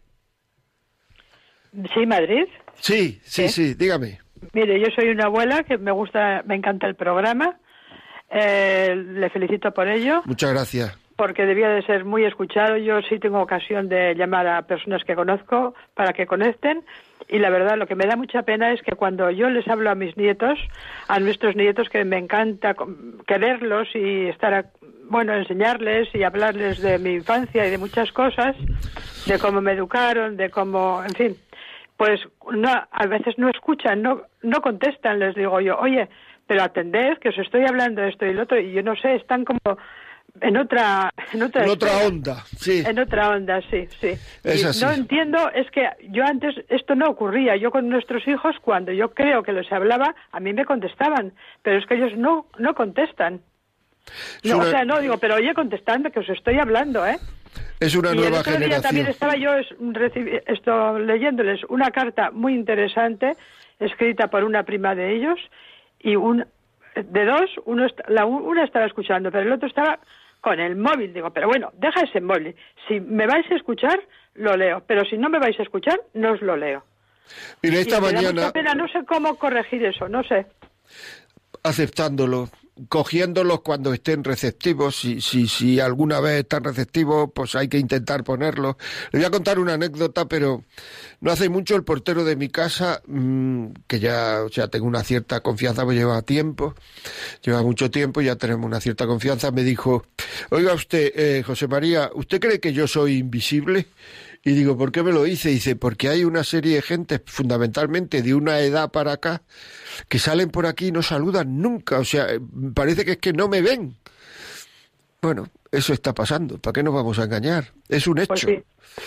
Sí, Madrid. Sí, sí, ¿Eh? sí, dígame. Mire, yo soy una abuela que me gusta, me encanta el programa. Eh, le felicito por ello. Muchas gracias porque debía de ser muy escuchado. Yo sí tengo ocasión de llamar a personas que conozco para que conecten y la verdad lo que me da mucha pena es que cuando yo les hablo a mis nietos, a nuestros nietos que me encanta quererlos y estar a, bueno, enseñarles y hablarles de mi infancia y de muchas cosas, de cómo me educaron, de cómo, en fin, pues no, a veces no escuchan, no no contestan, les digo yo, "Oye, pero atended que os estoy hablando de esto y lo otro" y yo no sé, están como en otra en otra, onda sí en otra onda sí sí es no entiendo es que yo antes esto no ocurría yo con nuestros hijos cuando yo creo que les hablaba a mí me contestaban pero es que ellos no no contestan no, o sea no digo pero oye contestando que os estoy hablando eh es una nueva el otro día también estaba yo esto, leyéndoles una carta muy interesante escrita por una prima de ellos y un de dos uno la una estaba escuchando pero el otro estaba con el móvil. Digo, pero bueno, deja ese móvil. Si me vais a escuchar, lo leo. Pero si no me vais a escuchar, no os lo leo. esta mañana. no sé cómo corregir eso, no sé. Aceptándolo, cogiéndolos cuando estén receptivos. Si, si, alguna vez están receptivos, pues hay que intentar ponerlos. ...le voy a contar una anécdota, pero no hace mucho el portero de mi casa, mm, que ya, o sea, tengo una cierta confianza, pues lleva tiempo, lleva mucho tiempo, ya tenemos una cierta confianza, me dijo, oiga usted, eh, José María, ¿usted cree que yo soy invisible? Y digo, ¿por qué me lo hice? Y dice, porque hay una serie de gente, fundamentalmente de una edad para acá, que salen por aquí y no saludan nunca. O sea, parece que es que no me ven. Bueno, eso está pasando. ¿Para qué nos vamos a engañar? Es un pues hecho.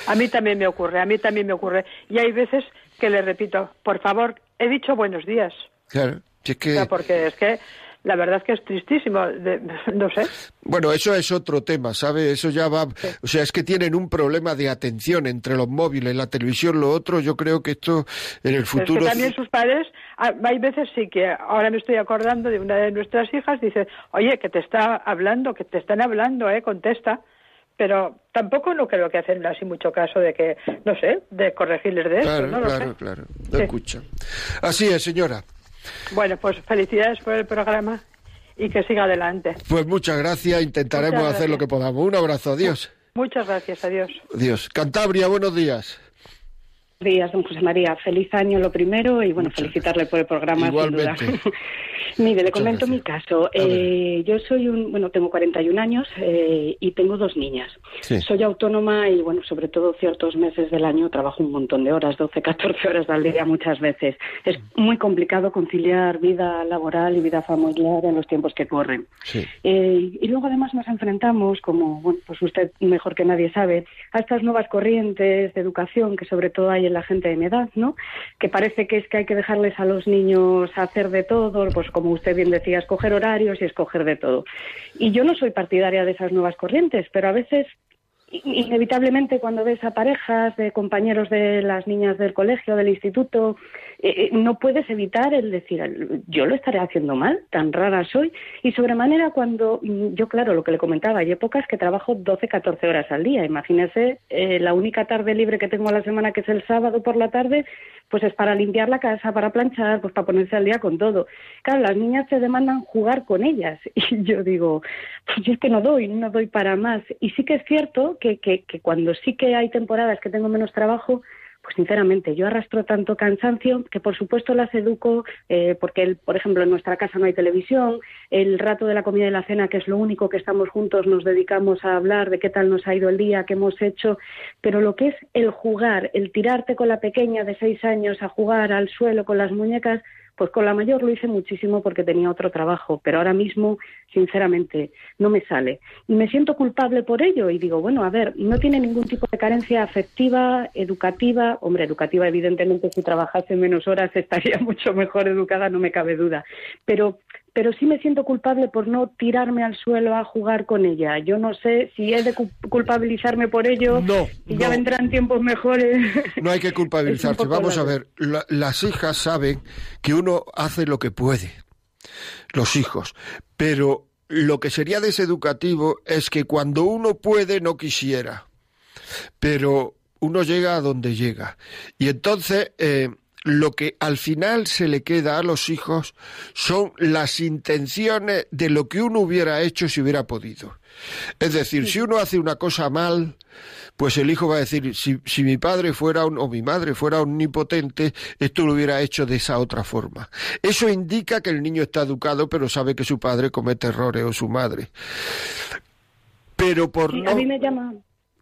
A mí también me ocurre, a mí también me ocurre. Y hay veces que le repito, por favor, he dicho buenos días. Claro, si es que... porque es que la verdad es que es tristísimo, no sé. Bueno, eso es otro tema, ¿sabe? Eso ya va, o sea, es que tienen un problema de atención entre los móviles, la televisión, lo otro, yo creo que esto en el futuro... también sus padres, ah, hay veces sí que, ahora me estoy acordando de una de nuestras hijas, dice, oye, que te está hablando, que te están hablando, ¿eh? Contesta pero tampoco no creo que hacen así mucho caso de que, no sé, de corregirles de eso. Claro, claro, claro. escucha. Así es, señora. Bueno, pues felicidades por el programa y que siga adelante. Pues muchas gracias, intentaremos hacer lo que podamos. Un abrazo, adiós. Muchas gracias, adiós. Adiós. Cantabria, buenos días días, don José María. Feliz año lo primero y bueno, felicitarle por el programa, sin duda. Mire, le comento mi caso. Eh, yo soy un, bueno, tengo 41 años eh, y tengo dos niñas. Soy autónoma y bueno, sobre todo ciertos meses del año trabajo un montón de horas, 12, 14 horas al día muchas veces. Es muy complicado conciliar vida laboral y vida familiar en los tiempos que corren. Eh, y luego además nos enfrentamos, como bueno, pues usted mejor que nadie sabe, a estas nuevas corrientes de educación que sobre todo hay la gente de mi edad, ¿no? Que parece que es que hay que dejarles a los niños hacer de todo, pues como usted bien decía, escoger horarios y escoger de todo. Y yo no soy partidaria de esas nuevas corrientes, pero a veces inevitablemente cuando ves a parejas de compañeros de las niñas del colegio, del instituto, eh, eh, no puedes evitar el decir, yo lo estaré haciendo mal, tan rara soy. Y sobremanera cuando, mm, yo claro, lo que le comentaba, hay épocas que trabajo 12, 14 horas al día. Imagínese, eh, la única tarde libre que tengo a la semana, que es el sábado por la tarde, pues es para limpiar la casa, para planchar, pues para ponerse al día con todo. Claro, las niñas se demandan jugar con ellas. Y yo digo, pues yo es que no doy, no doy para más. Y sí que es cierto que, que cuando sí que hay temporadas que tengo menos trabajo, pues sinceramente, yo arrastro tanto cansancio que por supuesto las educo eh, porque, por ejemplo, en nuestra casa no hay televisión, el rato de la comida y la cena, que es lo único que estamos juntos, nos dedicamos a hablar de qué tal nos ha ido el día, qué hemos hecho, pero lo que es el jugar, el tirarte con la pequeña de seis años a jugar al suelo con las muñecas, pues con la mayor lo hice muchísimo porque tenía otro trabajo, pero ahora mismo, sinceramente, no me sale. Y me siento culpable por ello y digo, bueno, a ver, no tiene ningún tipo de carencia afectiva, educativa. Hombre, educativa, evidentemente, si trabajase menos horas estaría mucho mejor educada, no me cabe duda. Pero pero sí me siento culpable por no tirarme al suelo a jugar con ella. Yo no sé si he de culpabilizarme por ello no, y ya vendrán tiempos mejores. No hay que culpabilizarse. Vamos a ver, las hijas saben que uno hace lo que puede, los hijos, pero lo que sería deseducativo es que cuando uno puede no quisiera, pero uno llega a donde llega. Y entonces... Eh, lo que al final se le queda a los hijos son las intenciones de lo que uno hubiera hecho si hubiera podido. Es decir, si uno hace una cosa mal, pues el hijo va a decir, si, mi padre fuera o mi madre fuera omnipotente, esto lo hubiera hecho de esa otra forma. Eso indica que el niño está educado, pero sabe que su padre comete errores o su madre. Pero por A mí me llama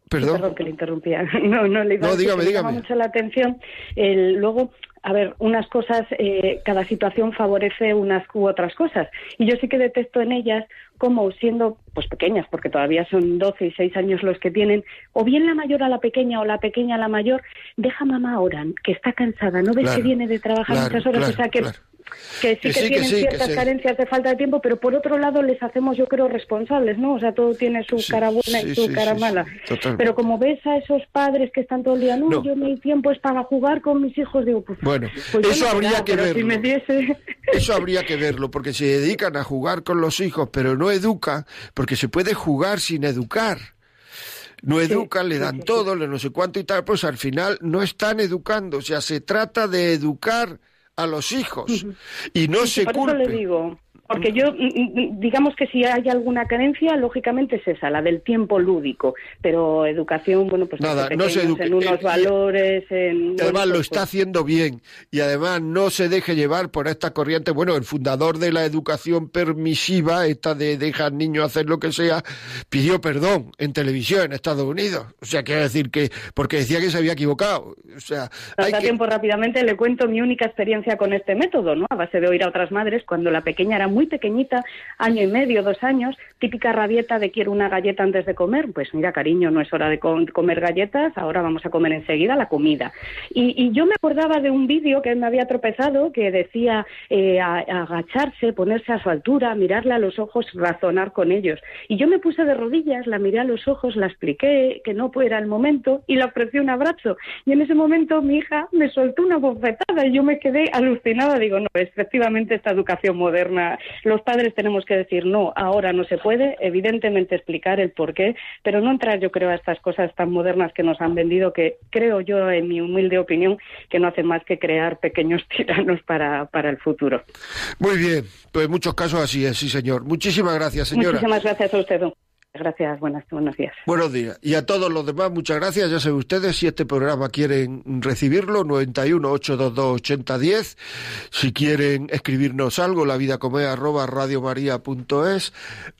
Perdón. que le interrumpía. No, no le iba a mucho la atención. El, luego, a ver, unas cosas, eh, cada situación favorece unas u otras cosas. Y yo sí que detecto en ellas como siendo, pues pequeñas, porque todavía son 12 y 6 años los que tienen, o bien la mayor a la pequeña o la pequeña a la mayor, deja mamá ahora, que está cansada, no ves que viene de trabajar muchas horas, o sea que que sí que, tienen ciertas carencias de falta de tiempo, pero por otro lado les hacemos, yo creo, responsables, ¿no? O sea, todo tiene su cara buena y su cara mala. pero como ves a esos padres que están todo el día, no, no. yo mi tiempo es para jugar con mis hijos, digo, pues... Bueno, pues eso habría que verlo. Eso habría que verlo, porque se dedican a jugar con los hijos, pero no educan, porque se puede jugar sin educar no educan, le dan todo, le no sé cuánto y tal, pues al final no están educando, o sea, se trata de educar a los hijos. Y no se cura porque yo, mm, mm, mm, digamos que si hay alguna carencia, lógicamente es esa, la del tiempo lúdico. Pero educación, bueno, pues no se educa. en unos eh, valores. En, además, lo pues está haciendo bien. Y además, no se deje llevar por esta corriente. Bueno, el fundador de la educación permisiva, esta de dejar niños hacer lo que sea, pidió perdón en televisión en Estados Unidos. O sea, quiere decir que. Porque decía que se había equivocado. O sea. Hay tiempo rápidamente le cuento mi única experiencia con este método, ¿no? A base de oír a otras madres cuando la pequeña era muy pequeñita, año y medio, dos años, típica rabieta de quiero una galleta antes de comer, pues mira cariño, no es hora de comer galletas, ahora vamos a comer enseguida la comida. Y, yo me acordaba de un vídeo que me había tropezado que decía eh, agacharse, ponerse a su altura, ...mirarla a los ojos, razonar con ellos. Y yo me puse de rodillas, la miré a los ojos, la expliqué que no era el momento y le ofrecí un abrazo. Y en ese momento mi hija me soltó una bofetada y yo me quedé alucinada. Digo, no, efectivamente esta educación moderna los padres tenemos que decir, no, ahora no se puede, evidentemente explicar el por qué, pero no entrar, yo creo, a estas cosas tan modernas que nos han vendido, que creo yo, en mi humilde opinión, que no hacen más que crear pequeños tiranos para, el futuro. Muy bien, pues en muchos casos así es, sí, señor. Muchísimas gracias, señora. Muchísimas gracias a usted. Gracias, buenas, buenos días. Buenos días. Y a todos los demás, muchas gracias. Ya saben ustedes, si este programa quieren recibirlo, 91-822-8010. Si quieren escribirnos algo, la vida arroba radiomaria.es.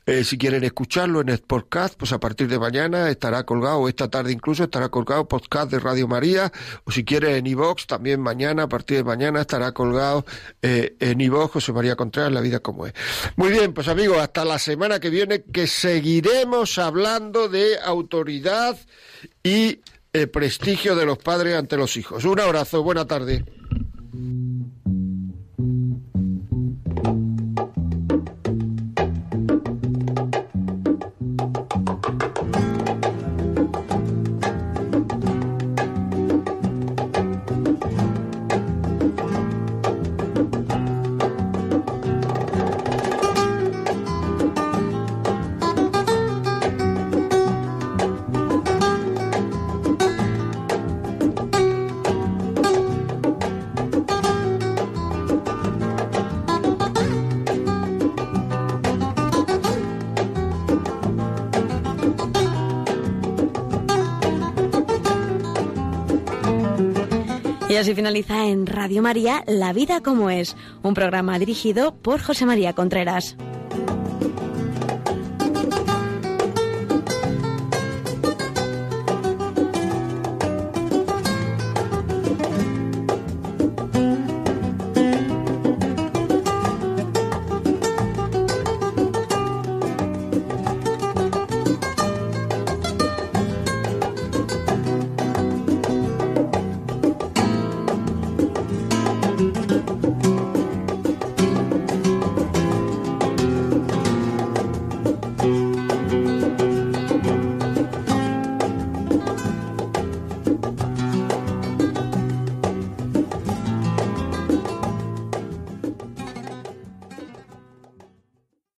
Eh, si quieren escucharlo en el podcast, pues a partir de mañana estará colgado, esta tarde incluso estará colgado podcast de Radio María. O si quieren en iVox, también mañana, a partir de mañana estará colgado eh, en iVox José María Contreras, La vida como es. Muy bien, pues amigos, hasta la semana que viene que seguiremos Estamos hablando de autoridad y eh, prestigio de los padres ante los hijos. Un abrazo, buena tarde. Y así finaliza en Radio María La Vida como es, un programa dirigido por José María Contreras.